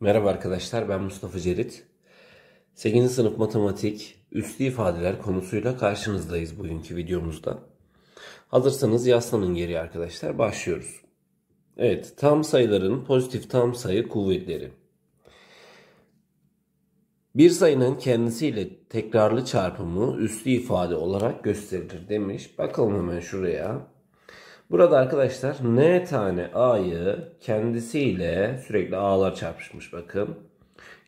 Merhaba arkadaşlar ben Mustafa Cerit. 8. sınıf matematik üslü ifadeler konusuyla karşınızdayız bugünkü videomuzda. Hazırsanız yaslanın geri arkadaşlar başlıyoruz. Evet tam sayıların pozitif tam sayı kuvvetleri. Bir sayının kendisiyle tekrarlı çarpımı üslü ifade olarak gösterilir demiş. Bakalım hemen şuraya. Burada arkadaşlar n tane a'yı kendisiyle sürekli a'lar çarpışmış bakın.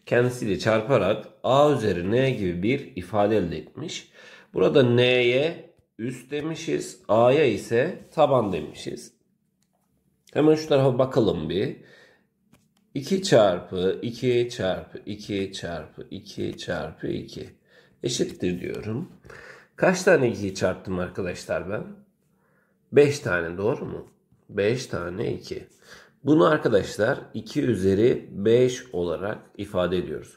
Kendisiyle çarparak a üzeri n gibi bir ifade elde etmiş. Burada n'ye üst demişiz. A'ya ise taban demişiz. Hemen şu tarafa bakalım bir. 2 çarpı 2 çarpı 2 çarpı 2 çarpı 2 eşittir diyorum. Kaç tane 2'yi çarptım arkadaşlar ben? 5 tane doğru mu? 5 tane 2. Bunu arkadaşlar 2 üzeri 5 olarak ifade ediyoruz.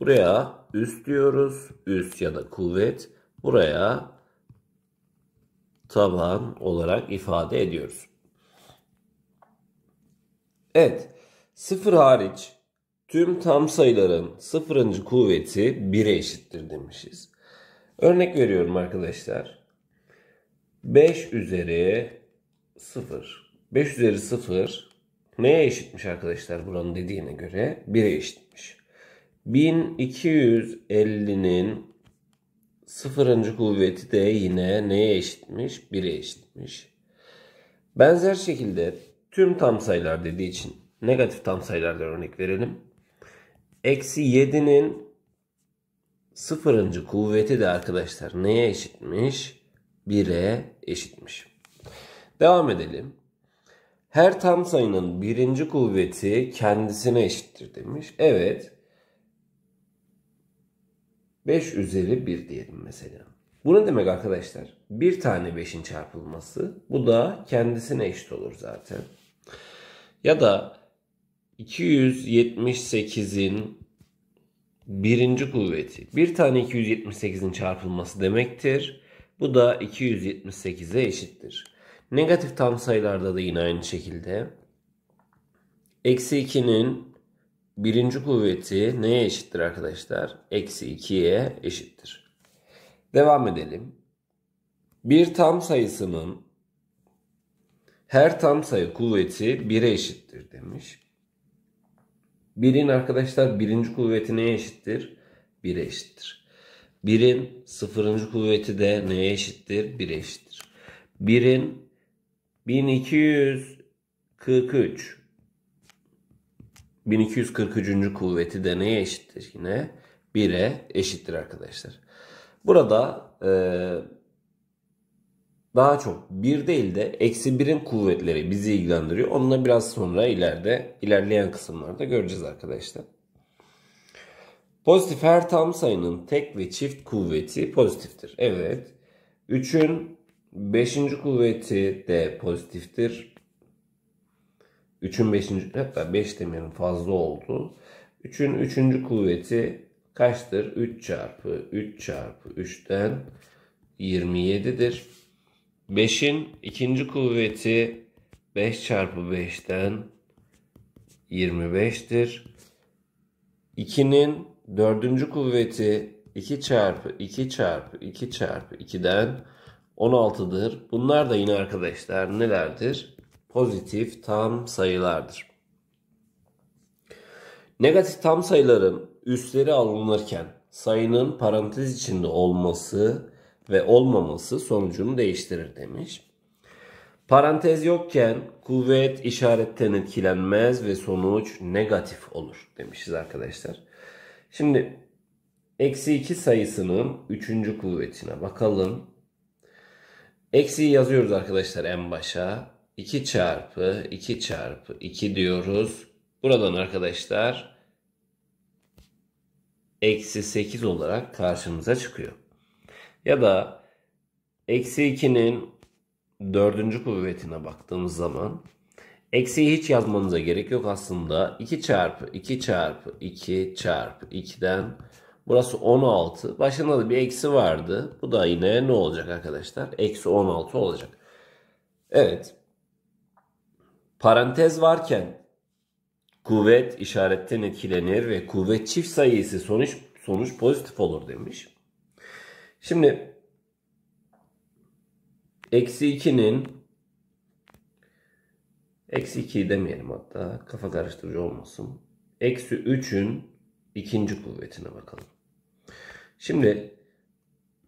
Buraya üst diyoruz. Üst ya da kuvvet. Buraya taban olarak ifade ediyoruz. Evet. Sıfır hariç tüm tam sayıların sıfırıncı kuvveti 1'e eşittir demişiz. Örnek veriyorum arkadaşlar. 5 üzeri 0. 5 üzeri 0 neye eşitmiş arkadaşlar buranın dediğine göre? 1'e eşitmiş. 1250'nin sıfırıncı kuvveti de yine neye eşitmiş? 1'e eşitmiş. Benzer şekilde tüm tam sayılar dediği için negatif tam sayılardan örnek verelim. Eksi 7'nin sıfırıncı kuvveti de arkadaşlar neye eşitmiş? 1'e eşitmiş. Devam edelim. Her tam sayının birinci kuvveti kendisine eşittir demiş. Evet. 5 üzeri 1 diyelim mesela. Bu ne demek arkadaşlar? Bir tane 5'in çarpılması. Bu da kendisine eşit olur zaten. Ya da 278'in birinci kuvveti. Bir tane 278'in çarpılması demektir. Bu da 278'e eşittir. Negatif tam sayılarda da yine aynı şekilde. Eksi 2'nin birinci kuvveti neye eşittir arkadaşlar? Eksi 2'ye eşittir. Devam edelim. Bir tam sayısının her tam sayı kuvveti 1'e eşittir demiş. 1'in arkadaşlar birinci kuvveti neye eşittir? 1'e eşittir. 1'in sıfırıncı kuvveti de neye eşittir? 1'e eşittir. 1'in 1243 1243. kuvveti de neye eşittir? Yine 1'e eşittir arkadaşlar. Burada e, daha çok 1 değil de eksi 1'in kuvvetleri bizi ilgilendiriyor. Onunla biraz sonra ileride ilerleyen kısımlarda göreceğiz arkadaşlar. Pozitif her tam sayının tek ve çift kuvveti pozitiftir. Evet. 3'ün 5. kuvveti de pozitiftir. 3'ün 5. hatta 5 demeyelim fazla oldu. 3'ün 3. kuvveti kaçtır? 3 çarpı 3 çarpı 3'ten 27'dir. 5'in ikinci kuvveti 5 çarpı 5'ten 25'tir. 2'nin dördüncü kuvveti 2 çarpı 2 çarpı 2 çarpı 2'den 16'dır. Bunlar da yine arkadaşlar nelerdir? Pozitif tam sayılardır. Negatif tam sayıların üstleri alınırken sayının parantez içinde olması ve olmaması sonucunu değiştirir demiş. Parantez yokken kuvvet işaretten etkilenmez ve sonuç negatif olur demişiz arkadaşlar. Şimdi eksi 2 sayısının 3. kuvvetine bakalım. Eksiyi yazıyoruz arkadaşlar en başa. 2 çarpı 2 çarpı 2 diyoruz. Buradan arkadaşlar eksi 8 olarak karşımıza çıkıyor. Ya da eksi 2'nin 4. kuvvetine baktığımız zaman Eksiği hiç yazmanıza gerek yok aslında. 2 çarpı 2 çarpı 2 çarpı 2'den burası 16. Başında da bir eksi vardı. Bu da yine ne olacak arkadaşlar? Eksi 16 olacak. Evet. Parantez varken kuvvet işaretten etkilenir ve kuvvet çift sayısı sonuç sonuç pozitif olur demiş. Şimdi eksi 2'nin Eksi 2 demeyelim hatta. Kafa karıştırıcı olmasın. Eksi 3'ün ikinci kuvvetine bakalım. Şimdi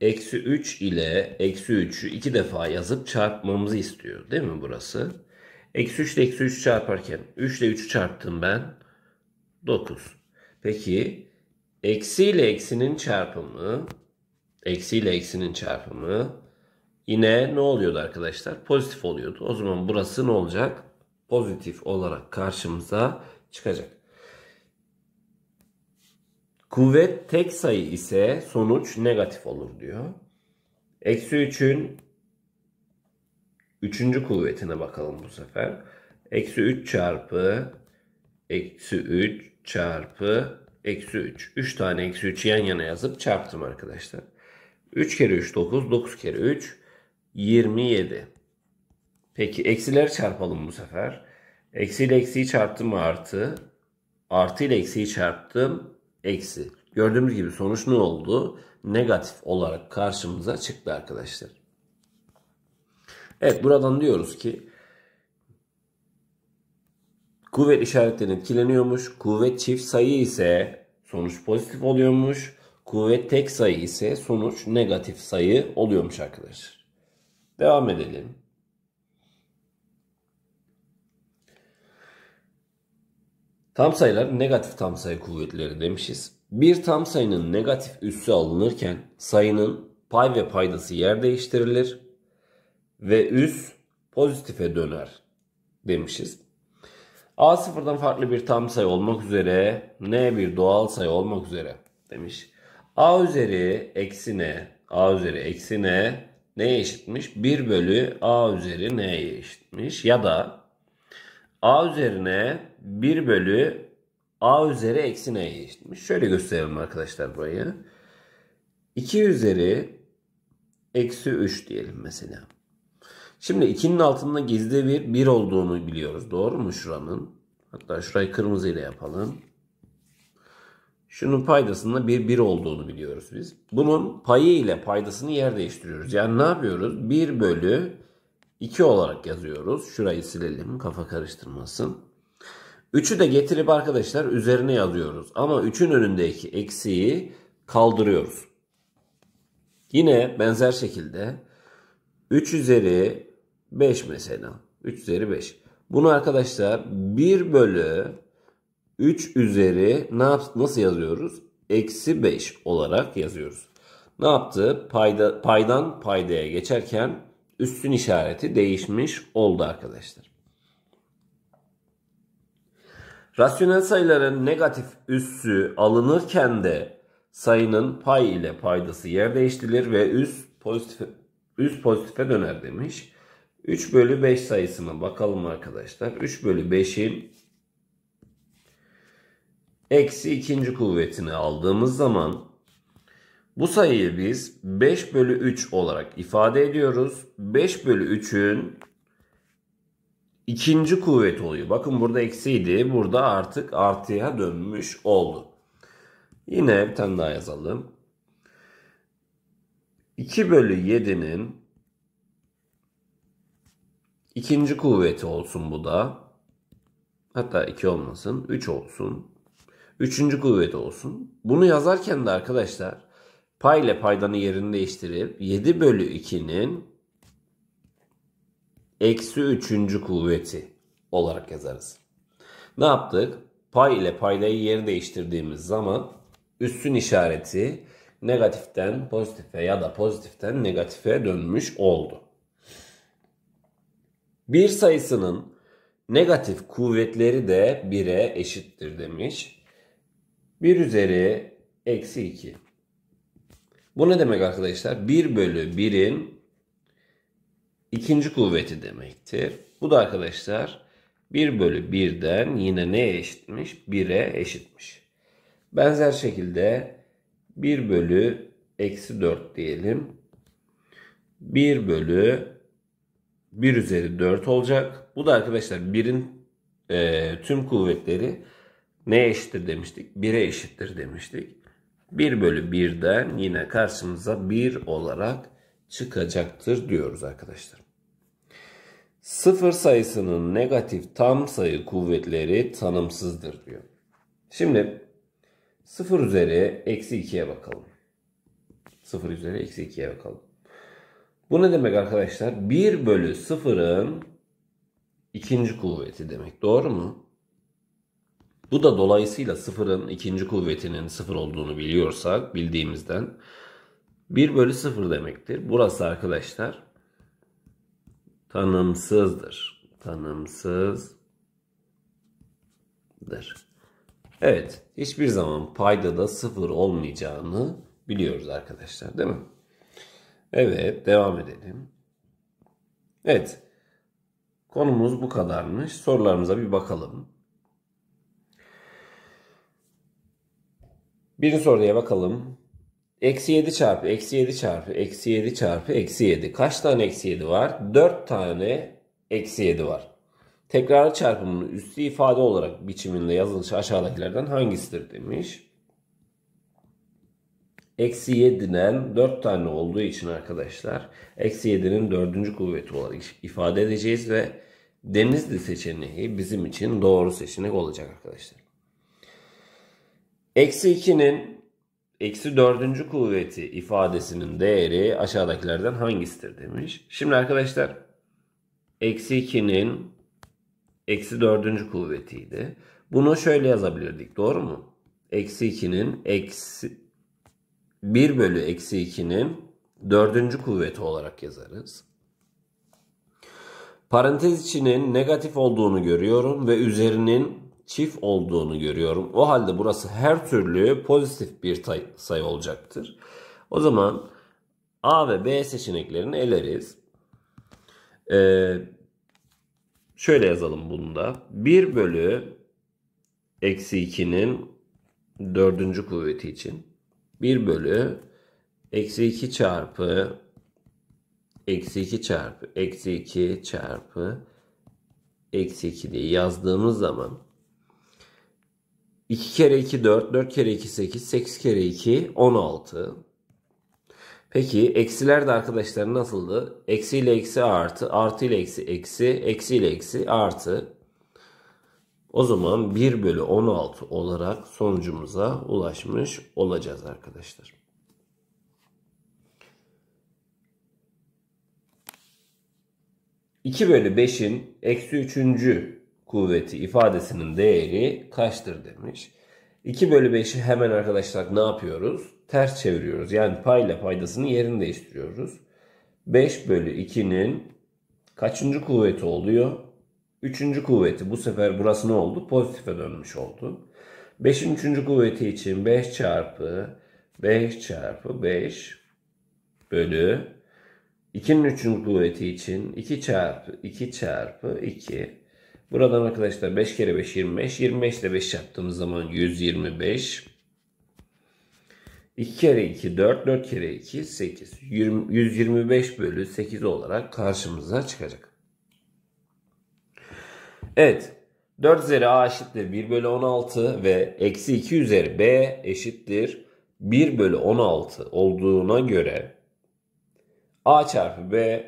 eksi 3 ile eksi 3'ü iki defa yazıp çarpmamızı istiyor. Değil mi burası? Eksi 3 ile eksi 3 çarparken 3 ile 3'ü çarptım ben. 9. Peki eksi ile eksinin çarpımı eksi ile eksinin çarpımı yine ne oluyordu arkadaşlar? Pozitif oluyordu. O zaman burası ne olacak? pozitif olarak karşımıza çıkacak. Kuvvet tek sayı ise sonuç negatif olur diyor. Eksi 3'ün 3. kuvvetine bakalım bu sefer. Eksi 3 çarpı eksi 3 çarpı eksi 3. 3 tane eksi 3'ü yan yana yazıp çarptım arkadaşlar. 3 kere 3 9. 9 kere 3 27. Peki eksileri çarpalım bu sefer. Eksi ile eksiyi çarptım artı. Artı ile eksiyi çarptım eksi. Gördüğümüz gibi sonuç ne oldu? Negatif olarak karşımıza çıktı arkadaşlar. Evet buradan diyoruz ki kuvvet işaretten etkileniyormuş. Kuvvet çift sayı ise sonuç pozitif oluyormuş. Kuvvet tek sayı ise sonuç negatif sayı oluyormuş arkadaşlar. Devam edelim. Tam sayılar negatif tam sayı kuvvetleri demişiz. Bir tam sayının negatif üssü alınırken sayının pay ve paydası yer değiştirilir ve üs pozitife döner demişiz. A sıfırdan farklı bir tam sayı olmak üzere N bir doğal sayı olmak üzere demiş. A üzeri eksi N A üzeri eksi N neye eşitmiş? 1 bölü A üzeri N'ye eşitmiş ya da A üzerine 1 bölü a üzeri eksi n'ye eşitmiş. Şöyle gösterelim arkadaşlar burayı. 2 üzeri eksi 3 diyelim mesela. Şimdi 2'nin altında gizli bir 1 olduğunu biliyoruz. Doğru mu şuranın? Hatta şurayı kırmızı ile yapalım. Şunun paydasında bir 1 olduğunu biliyoruz biz. Bunun payı ile paydasını yer değiştiriyoruz. Yani ne yapıyoruz? 1 bölü 2 olarak yazıyoruz. Şurayı silelim kafa karıştırmasın. 3'ü de getirip arkadaşlar üzerine yazıyoruz. Ama 3'ün önündeki eksiği kaldırıyoruz. Yine benzer şekilde 3 üzeri 5 mesela. 3 üzeri 5. Bunu arkadaşlar 1 bölü 3 üzeri ne nasıl yazıyoruz? Eksi 5 olarak yazıyoruz. Ne yaptı? Payda, paydan paydaya geçerken üstün işareti değişmiş oldu arkadaşlar. Rasyonel sayıların negatif üssü alınırken de sayının pay ile paydası yer değiştirilir ve üs pozitif üs pozitife döner demiş. 3 bölü 5 sayısına bakalım arkadaşlar. 3 bölü 5'in eksi ikinci kuvvetini aldığımız zaman bu sayıyı biz 5 bölü 3 olarak ifade ediyoruz. 5 bölü 3'ün ikinci kuvvet oluyor. Bakın burada eksiydi. Burada artık artıya dönmüş oldu. Yine bir tane daha yazalım. 2 bölü 7'nin ikinci kuvveti olsun bu da. Hatta 2 olmasın. 3 olsun. Üçüncü kuvveti olsun. Bunu yazarken de arkadaşlar pay ile paydanı yerini değiştirip 7 bölü 2'nin eksi üçüncü kuvveti olarak yazarız. Ne yaptık? Pay ile paydayı yeri değiştirdiğimiz zaman üstün işareti negatiften pozitife ya da pozitiften negatife dönmüş oldu. Bir sayısının negatif kuvvetleri de 1'e eşittir demiş. 1 üzeri eksi 2. Bu ne demek arkadaşlar? 1 bölü 1'in ikinci kuvveti demektir. Bu da arkadaşlar 1 bölü 1'den yine neye eşitmiş? 1'e eşitmiş. Benzer şekilde 1 bölü eksi 4 diyelim. 1 bölü 1 üzeri 4 olacak. Bu da arkadaşlar 1'in e, tüm kuvvetleri neye eşittir demiştik? 1'e eşittir demiştik. 1 bölü 1'den yine karşımıza 1 olarak çıkacaktır diyoruz arkadaşlar. Sıfır sayısının negatif tam sayı kuvvetleri tanımsızdır diyor. Şimdi sıfır üzeri eksi 2'ye bakalım. Sıfır üzeri eksi 2'ye bakalım. Bu ne demek arkadaşlar? 1 bölü sıfırın ikinci kuvveti demek. Doğru mu? Bu da dolayısıyla sıfırın ikinci kuvvetinin sıfır olduğunu biliyorsak bildiğimizden 1 bölü 0 demektir. Burası arkadaşlar tanımsızdır. Tanımsızdır. Evet. Hiçbir zaman payda da 0 olmayacağını biliyoruz arkadaşlar değil mi? Evet. Devam edelim. Evet. Konumuz bu kadarmış. Sorularımıza bir bakalım. Birinci soruya bakalım. Eksi 7 çarpı eksi 7 çarpı eksi 7 çarpı eksi 7. Kaç tane eksi 7 var? 4 tane eksi 7 var. Tekrar çarpımının üstü ifade olarak biçiminde yazılışı aşağıdakilerden hangisidir demiş. Eksi 7'den 4 tane olduğu için arkadaşlar eksi 7'nin 4. kuvveti olarak ifade edeceğiz ve denizli seçeneği bizim için doğru seçenek olacak arkadaşlar. Eksi 2'nin eksi dördüncü kuvveti ifadesinin değeri aşağıdakilerden hangisidir demiş. Şimdi arkadaşlar eksi ikinin eksi dördüncü kuvvetiydi. Bunu şöyle yazabilirdik doğru mu? Eksi ikinin eksi bir bölü eksi ikinin dördüncü kuvveti olarak yazarız. Parantez içinin negatif olduğunu görüyorum ve üzerinin çift olduğunu görüyorum. O halde burası her türlü pozitif bir sayı olacaktır. O zaman A ve B seçeneklerini eleriz. Ee, şöyle yazalım bunu da. 1 bölü eksi 2'nin dördüncü kuvveti için 1 bölü eksi 2 çarpı eksi 2 çarpı eksi 2 çarpı eksi 2 diye yazdığımız zaman 2 kere 2 4, 4 kere 2 8, 8 kere 2 16. Peki eksiler de arkadaşlar nasıldı? Eksi ile eksi artı, artı ile eksi eksi, eksi ile eksi artı. O zaman 1 bölü 16 olarak sonucumuza ulaşmış olacağız arkadaşlar. İki bölü beşin eksi üçüncü kuvveti ifadesinin değeri kaçtır demiş. 2 bölü 5'i hemen arkadaşlar ne yapıyoruz? Ters çeviriyoruz. Yani payla paydasını yerini değiştiriyoruz. 5 bölü 2'nin kaçıncı kuvveti oluyor? Üçüncü kuvveti bu sefer burası ne oldu? Pozitife dönmüş oldu. 5'in üçüncü kuvveti için 5 çarpı 5 çarpı 5 bölü 2'nin üçüncü kuvveti için 2 çarpı 2 çarpı 2 Buradan arkadaşlar 5 kere 5 25. 25 ile 5 yaptığımız zaman 125. 2 kere 2 4. 4 kere 2 8. 20, 125 bölü 8 olarak karşımıza çıkacak. Evet. 4 üzeri a eşittir 1 bölü 16 ve eksi 2 üzeri b eşittir 1 bölü 16 olduğuna göre a çarpı b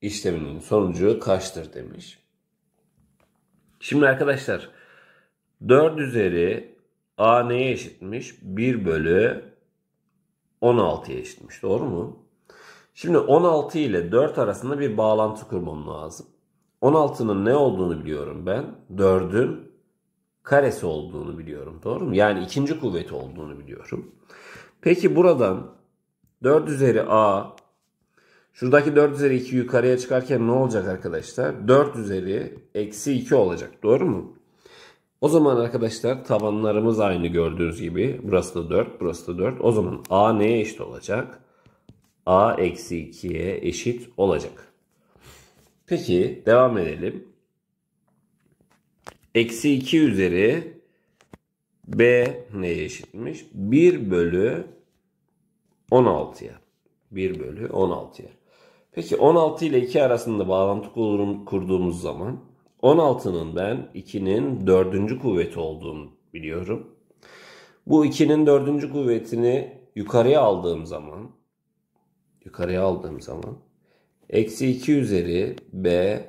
işleminin sonucu kaçtır demiş. Şimdi arkadaşlar 4 üzeri a neye eşitmiş? 1 bölü 16'ya eşitmiş. Doğru mu? Şimdi 16 ile 4 arasında bir bağlantı kurmam lazım. 16'nın ne olduğunu biliyorum ben. 4'ün karesi olduğunu biliyorum. Doğru mu? Yani ikinci kuvvet olduğunu biliyorum. Peki buradan 4 üzeri a Şuradaki 4 üzeri 2 yukarıya çıkarken ne olacak arkadaşlar? 4 üzeri eksi 2 olacak. Doğru mu? O zaman arkadaşlar tabanlarımız aynı gördüğünüz gibi. Burası da 4, burası da 4. O zaman a neye eşit olacak? a eksi 2'ye eşit olacak. Peki devam edelim. Eksi 2 üzeri b neye eşitmiş? 1 bölü 16'ya. 1 bölü 16'ya. Peki 16 ile 2 arasında bağlantı kurduğumuz zaman 16'nın ben 2'nin 4. kuvveti olduğunu biliyorum. Bu 2'nin 4. kuvvetini yukarıya aldığım zaman yukarıya aldığım zaman eksi 2 üzeri b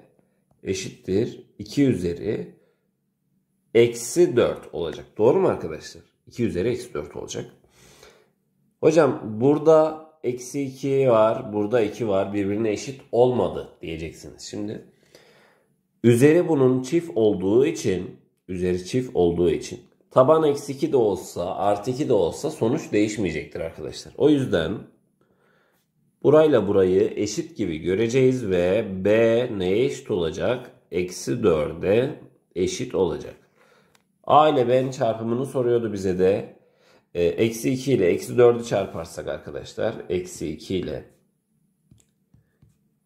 eşittir 2 üzeri eksi 4 olacak. Doğru mu arkadaşlar? 2 üzeri eksi 4 olacak. Hocam burada eksi 2 var. Burada 2 var. Birbirine eşit olmadı diyeceksiniz. Şimdi üzeri bunun çift olduğu için üzeri çift olduğu için taban eksi 2 de olsa artı 2 de olsa sonuç değişmeyecektir arkadaşlar. O yüzden burayla burayı eşit gibi göreceğiz ve B neye eşit olacak? Eksi 4'e eşit olacak. A ile B'nin çarpımını soruyordu bize de. Ee, eksi 2 ile eksi 4'ü çarparsak arkadaşlar. Eksi 2 ile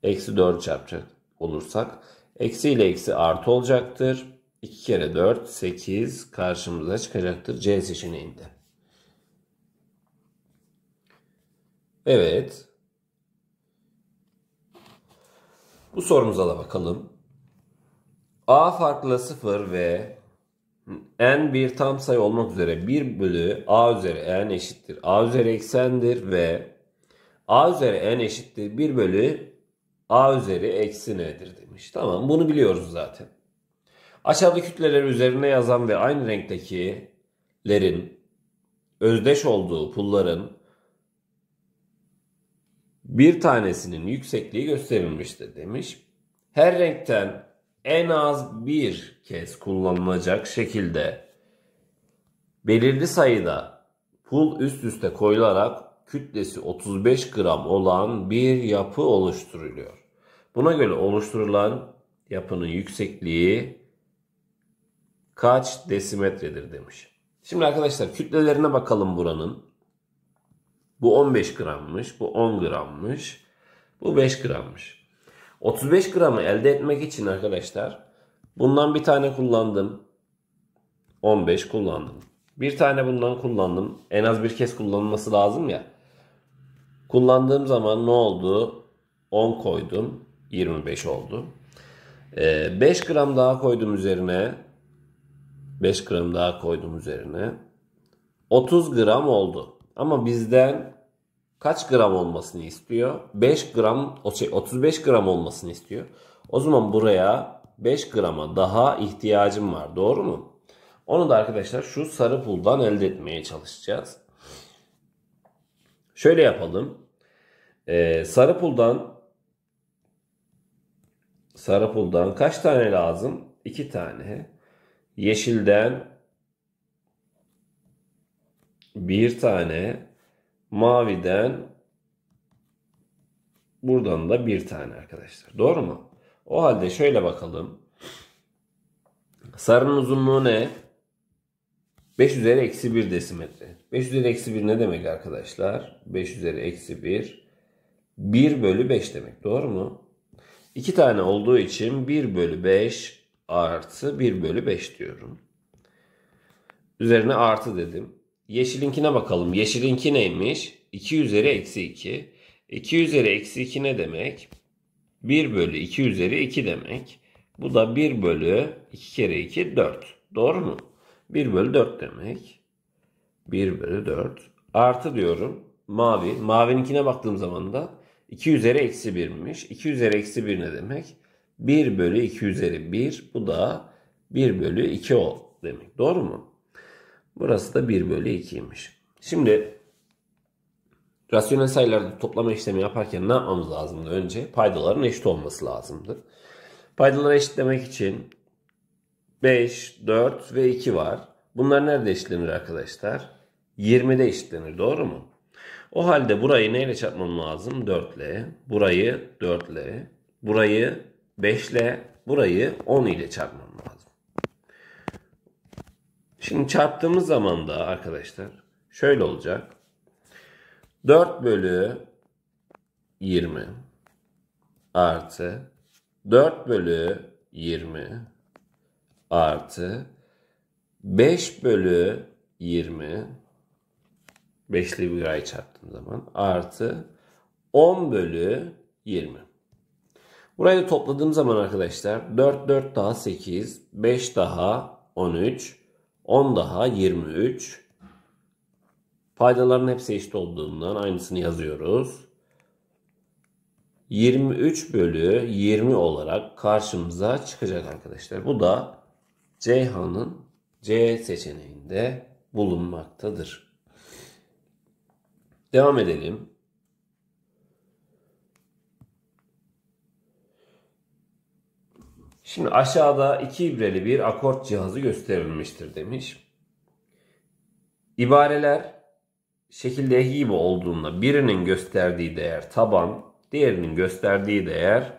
eksi 4'ü çarpacak olursak. Eksi ile eksi artı olacaktır. 2 kere 4 8 karşımıza çıkacaktır C seçeneğinde. Evet. Bu sorumuza da bakalım. A farklı 0 ve n bir tam sayı olmak üzere 1 bölü a üzeri n eşittir. a üzeri eksendir ve a üzeri n eşittir 1 bölü a üzeri eksi n'dir demiş. Tamam bunu biliyoruz zaten. Aşağıdaki kütleler üzerine yazan ve aynı renktekilerin özdeş olduğu pulların bir tanesinin yüksekliği gösterilmiştir demiş. Her renkten en az bir kez kullanılacak şekilde belirli sayıda pul üst üste koyularak kütlesi 35 gram olan bir yapı oluşturuluyor. Buna göre oluşturulan yapının yüksekliği kaç desimetredir demiş. Şimdi arkadaşlar kütlelerine bakalım buranın. Bu 15 grammış, bu 10 grammış, bu 5 grammış. 35 gramı elde etmek için arkadaşlar bundan bir tane kullandım. 15 kullandım. Bir tane bundan kullandım. En az bir kez kullanılması lazım ya. Kullandığım zaman ne oldu? 10 koydum. 25 oldu. 5 ee, gram daha koydum üzerine. 5 gram daha koydum üzerine. 30 gram oldu. Ama bizden kaç gram olmasını istiyor? 5 gram, o şey 35 gram olmasını istiyor. O zaman buraya 5 grama daha ihtiyacım var. Doğru mu? Onu da arkadaşlar şu sarı puldan elde etmeye çalışacağız. Şöyle yapalım. Ee, sarı puldan sarı puldan kaç tane lazım? 2 tane. Yeşilden bir tane Maviden buradan da bir tane arkadaşlar. Doğru mu? O halde şöyle bakalım. Sarının uzunluğu ne? 5 üzeri eksi 1 desimetre. 5 üzeri eksi 1 ne demek arkadaşlar? 5 üzeri eksi 1. 1 bölü 5 demek. Doğru mu? 2 tane olduğu için 1 bölü 5 artı 1 bölü 5 diyorum. Üzerine artı dedim. Yeşilinkine bakalım. Yeşilinki neymiş? 2 üzeri eksi 2. 2 üzeri eksi 2 ne demek? 1 bölü 2 üzeri 2 demek. Bu da 1 bölü 2 kere 2 4. Doğru mu? 1 bölü 4 demek. 1 bölü 4. Artı diyorum. Mavi. Mavininkine baktığım zaman da 2 üzeri eksi 1'miş. 2 üzeri eksi 1 ne demek? 1 bölü 2 üzeri 1. Bu da 1 bölü 2 o demek. Doğru mu? Burası da 1 bölü 2'ymiş. Şimdi rasyonel sayılarda toplama işlemi yaparken ne yapmamız lazımdı? Önce paydaların eşit olması lazımdır. Paydaları eşitlemek için 5, 4 ve 2 var. Bunlar nerede eşitlenir arkadaşlar? 20'de eşitlenir doğru mu? O halde burayı neyle çarpmam lazım? 4 ile, burayı 4 ile, burayı 5 ile, burayı 10 ile çarpmam lazım. Şimdi çarptığımız zaman da arkadaşlar şöyle olacak. 4 bölü 20 artı 4 bölü 20 artı 5 bölü 20 beşli bir ay çarptığım zaman artı 10 bölü 20. Burayı da topladığım zaman arkadaşlar 4 4 daha 8 5 daha 13 10 daha 23. Paydaların hepsi eşit olduğundan aynısını yazıyoruz. 23 bölü 20 olarak karşımıza çıkacak arkadaşlar. Bu da Ceyhan'ın C seçeneğinde bulunmaktadır. Devam edelim. Şimdi aşağıda iki ibreli bir akort cihazı gösterilmiştir demiş. İbareler şekildeki gibi olduğunda birinin gösterdiği değer taban, diğerinin gösterdiği değer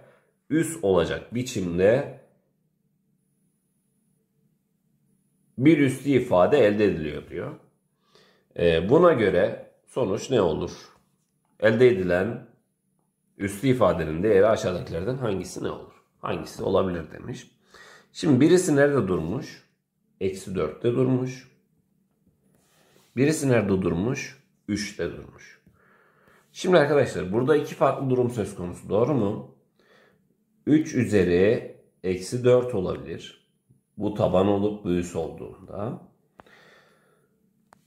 üst olacak biçimde bir üstü ifade elde ediliyor diyor. Ee, buna göre sonuç ne olur? Elde edilen üstü ifadenin değeri aşağıdakilerden hangisi ne olur? Hangisi olabilir demiş. Şimdi birisi nerede durmuş? Eksi 4'te durmuş. Birisi nerede durmuş? 3'te durmuş. Şimdi arkadaşlar burada iki farklı durum söz konusu doğru mu? 3 üzeri eksi 4 olabilir. Bu taban olup büyüsü olduğunda.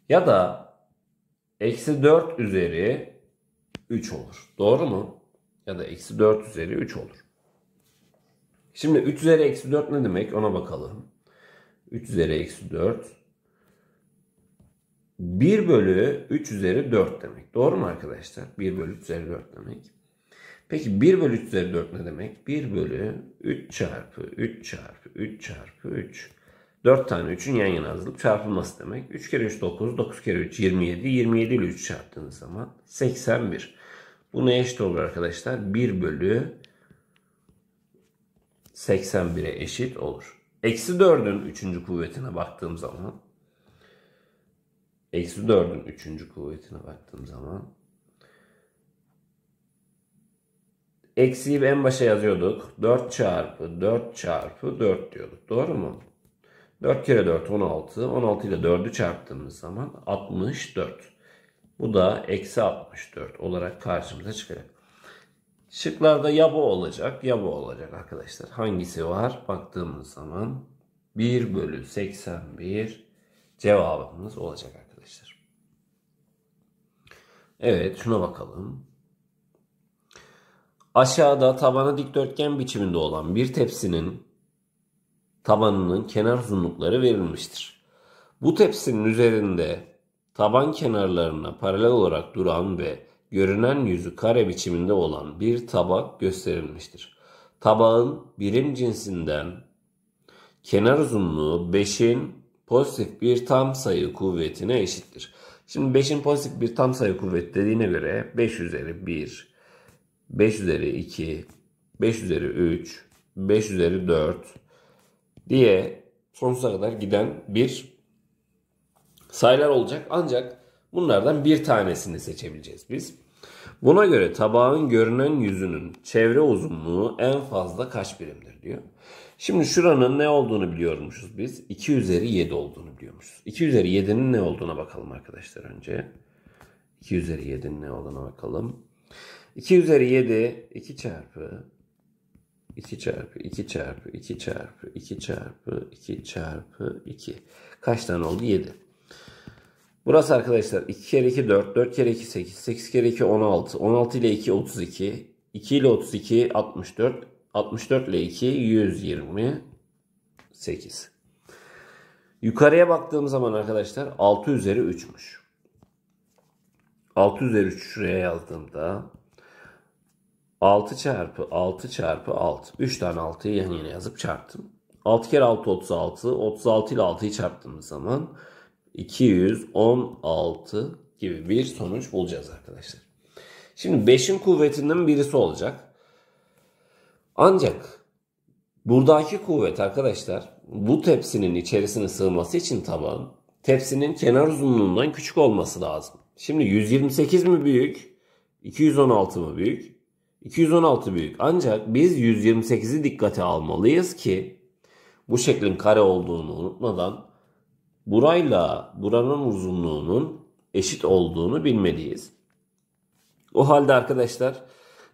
Ya da eksi 4 üzeri 3 olur. Doğru mu? Ya da eksi 4 üzeri 3 olur. Şimdi 3 üzeri eksi 4 ne demek ona bakalım. 3 üzeri eksi 4. 1 bölü 3 üzeri 4 demek. Doğru mu arkadaşlar? 1 bölü 3 üzeri 4 demek. Peki 1 bölü 3 üzeri 4 ne demek? 1 bölü 3 çarpı 3 çarpı 3 çarpı 3. 4 tane 3'ün yan yana azılıp çarpılması demek. 3 kere 3 9, 9 kere 3 27, 27 ile 3 çarptığınız zaman 81. Bu neye eşit olur arkadaşlar? 1 bölü 81'e eşit olur. Eksi 4'ün 3. kuvvetine baktığım zaman eksi 4'ün 3. kuvvetine baktığım zaman eksiyi en başa yazıyorduk. 4 çarpı 4 çarpı 4 diyorduk. Doğru mu? 4 kere 4 16. 16 ile 4'ü çarptığımız zaman 64. Bu da eksi 64 olarak karşımıza çıkacak. Şıklarda ya bu olacak ya bu olacak arkadaşlar. Hangisi var? Baktığımız zaman 1 bölü 81 cevabımız olacak arkadaşlar. Evet şuna bakalım. Aşağıda tabanı dikdörtgen biçiminde olan bir tepsinin tabanının kenar uzunlukları verilmiştir. Bu tepsinin üzerinde taban kenarlarına paralel olarak duran ve görünen yüzü kare biçiminde olan bir tabak gösterilmiştir. Tabağın birim cinsinden kenar uzunluğu 5'in pozitif bir tam sayı kuvvetine eşittir. Şimdi 5'in pozitif bir tam sayı kuvvet dediğine göre 5 üzeri 1, 5 üzeri 2, 5 üzeri 3, 5 üzeri 4 diye sonsuza kadar giden bir sayılar olacak. Ancak Bunlardan bir tanesini seçebileceğiz biz. Buna göre tabağın görünen yüzünün çevre uzunluğu en fazla kaç birimdir diyor. Şimdi şuranın ne olduğunu biliyormuşuz biz. 2 üzeri 7 olduğunu biliyormuşuz. 2 üzeri 7'nin ne olduğuna bakalım arkadaşlar önce. 2 üzeri 7'nin ne olduğuna bakalım. 2 üzeri 7 2 çarpı 2 çarpı 2 çarpı 2 çarpı 2 çarpı 2 çarpı 2. Kaç tane oldu? 7. Burası arkadaşlar 2 kere 2 4, 4 kere 2 8, 8 kere 2 16, 16 ile 2 32, 2 ile 32 64, 64 ile 2 128. Yukarıya baktığım zaman arkadaşlar 6 üzeri 3'müş. 6 üzeri 3 şuraya yazdığımda 6 çarpı 6 çarpı 6. 3 tane 6'yı yan yana yazıp çarptım. 6 kere 6 36. 36 ile 6'yı çarptığımız zaman 216 gibi bir sonuç bulacağız arkadaşlar. Şimdi 5'in kuvvetinden birisi olacak. Ancak buradaki kuvvet arkadaşlar bu tepsinin içerisine sığması için tabağın tepsinin kenar uzunluğundan küçük olması lazım. Şimdi 128 mi büyük? 216 mı büyük? 216 büyük. Ancak biz 128'i dikkate almalıyız ki bu şeklin kare olduğunu unutmadan burayla buranın uzunluğunun eşit olduğunu bilmeliyiz. O halde arkadaşlar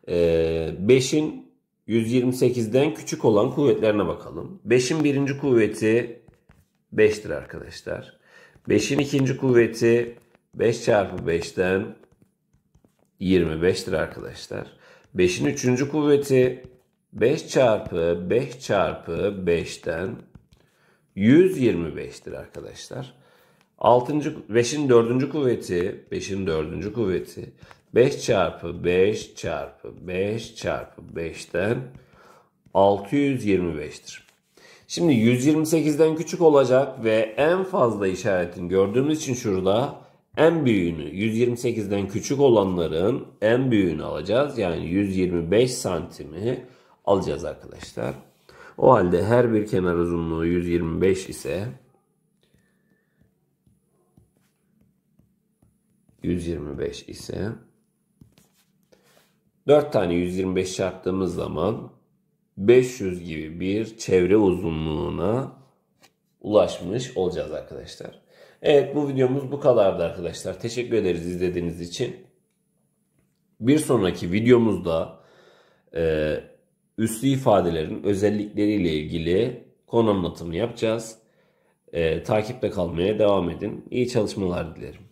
5'in e, 128'den küçük olan kuvvetlerine bakalım. 5'in birinci kuvveti 5'tir arkadaşlar. 5'in ikinci kuvveti 5 çarpı 5'ten 25'tir arkadaşlar. 5'in üçüncü kuvveti 5 çarpı 5 çarpı 5'ten 125'tir arkadaşlar. 6. 5'in 4. kuvveti 5'in 4. kuvveti 5 çarpı 5 çarpı 5 çarpı 5'ten 625'tir. Şimdi 128'den küçük olacak ve en fazla işaretin gördüğümüz için şurada en büyüğünü 128'den küçük olanların en büyüğünü alacağız. Yani 125 santimi alacağız arkadaşlar. O halde her bir kenar uzunluğu 125 ise 125 ise 4 tane 125 çarptığımız zaman 500 gibi bir çevre uzunluğuna ulaşmış olacağız arkadaşlar. Evet bu videomuz bu kadardı arkadaşlar. Teşekkür ederiz izlediğiniz için. Bir sonraki videomuzda e, üslü ifadelerin özellikleriyle ilgili konu anlatımı yapacağız. E, takipte kalmaya devam edin. İyi çalışmalar dilerim.